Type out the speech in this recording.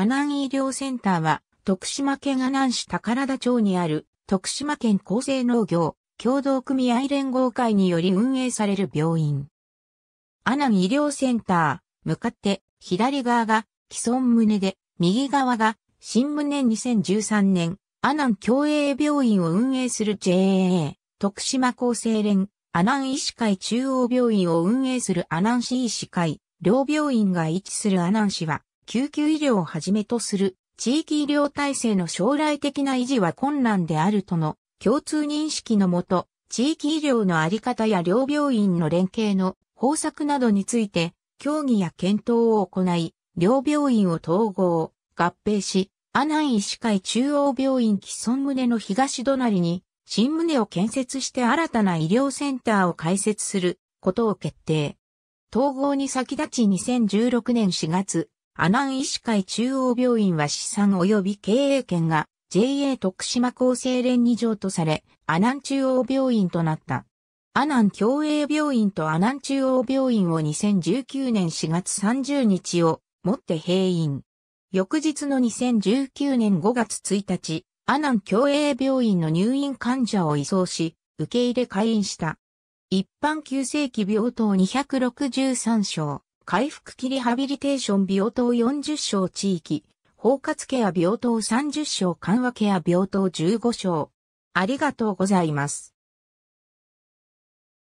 阿南医療センターは、徳島県阿南市宝田町にある、徳島県厚生農業、協同組合連合会により運営される病院。阿南医療センター、向かって、左側が、既存胸で、右側が、新胸2013年、阿南共栄病院を運営する JAA、徳島厚生連、阿南医師会中央病院を運営する阿南市医師会、両病院が位置する阿南市は、救急医療をはじめとする地域医療体制の将来的な維持は困難であるとの共通認識のもと、地域医療のあり方や両病院の連携の方策などについて、協議や検討を行い、両病院を統合、合併し、阿南医師会中央病院既存棟の東隣に、新棟を建設して新たな医療センターを開設することを決定。統合に先立ち2016年4月、阿南医師会中央病院は資産及び経営権が JA 徳島厚生連に譲渡され、阿南中央病院となった。阿南共栄病院と阿南中央病院を2019年4月30日をもって閉院。翌日の2019年5月1日、阿南共栄病院の入院患者を移送し、受け入れ開院した。一般急性期病棟263床。回復期リハビリテーション病棟40床地域、包括ケア病棟30床緩和ケア病棟15床。ありがとうございます。